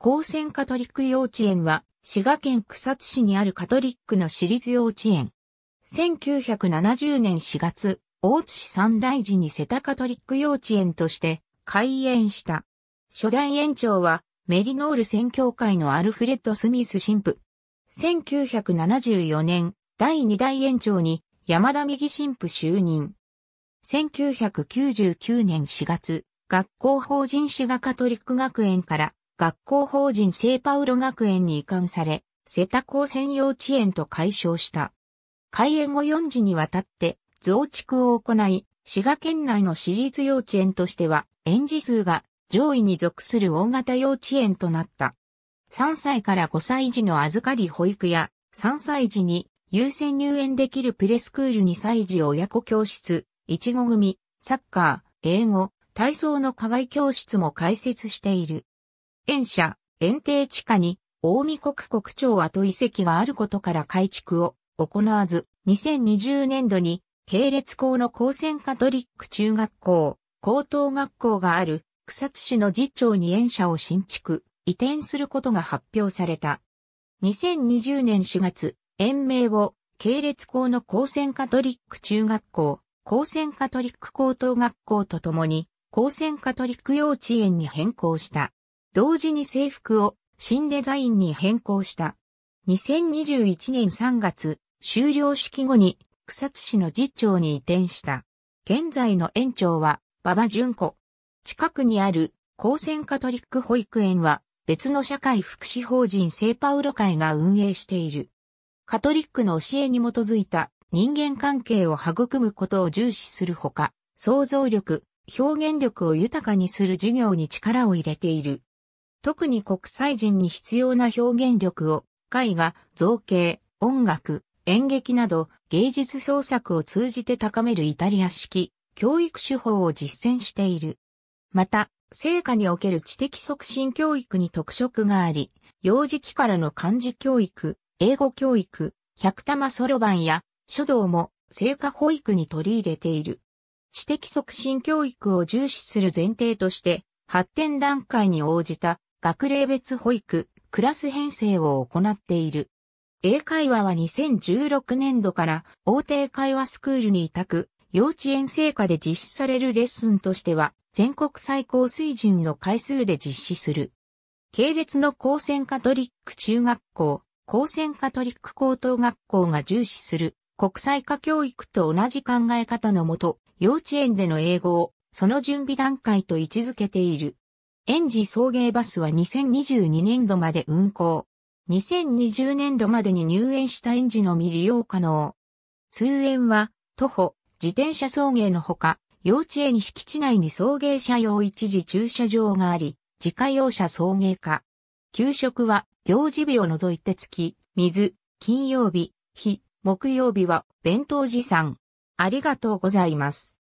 高専カトリック幼稚園は、滋賀県草津市にあるカトリックの私立幼稚園。1970年4月、大津市三大寺に世田カトリック幼稚園として開園した。初代園長は、メリノール宣教会のアルフレッド・スミス神父。1974年、第2代園長に山田右神父就任。1999年4月、学校法人滋賀カトリック学園から学校法人聖パウロ学園に移管され、瀬田高専幼稚園と解消した。開園後4時にわたって増築を行い、滋賀県内の私立幼稚園としては、園児数が上位に属する大型幼稚園となった。3歳から5歳児の預かり保育や、3歳児に優先入園できるプレスクール2歳児親子教室、いちご組、サッカー、英語、体操の課外教室も開設している。園舎、園庭地下に、大見国国庁跡遺跡があることから改築を行わず、2020年度に、系列校の高専カトリック中学校、高等学校がある草津市の次長に園舎を新築、移転することが発表された。2020年4月、園名を系列校の高専カトリック中学校、高専カトリック高等学校とともに、高専カトリック幼稚園に変更した。同時に制服を新デザインに変更した。2021年3月、終了式後に草津市の次長に移転した。現在の園長は馬場淳子。近くにある高専カトリック保育園は別の社会福祉法人セーパウロ会が運営している。カトリックの教えに基づいた人間関係を育むことを重視するほか、想像力、表現力を豊かにする授業に力を入れている。特に国際人に必要な表現力を、絵画、造形、音楽、演劇など芸術創作を通じて高めるイタリア式教育手法を実践している。また、成果における知的促進教育に特色があり、幼児期からの漢字教育、英語教育、百玉そろばんや書道も成果保育に取り入れている。知的促進教育を重視する前提として、発展段階に応じた学齢別保育、クラス編成を行っている。英会話は2016年度から大手会話スクールに委託、幼稚園成果で実施されるレッスンとしては、全国最高水準の回数で実施する。系列の高専カトリック中学校、高専カトリック高等学校が重視する国際化教育と同じ考え方のもと、幼稚園での英語をその準備段階と位置づけている。園児送迎バスは2022年度まで運行。2020年度までに入園した園児のみ利用可能。通園は、徒歩、自転車送迎のほか、幼稚園敷地内に送迎車用一時駐車場があり、自家用車送迎か。給食は、行事日を除いて月、水、金曜日、日、木曜日は、弁当持参。ありがとうございます。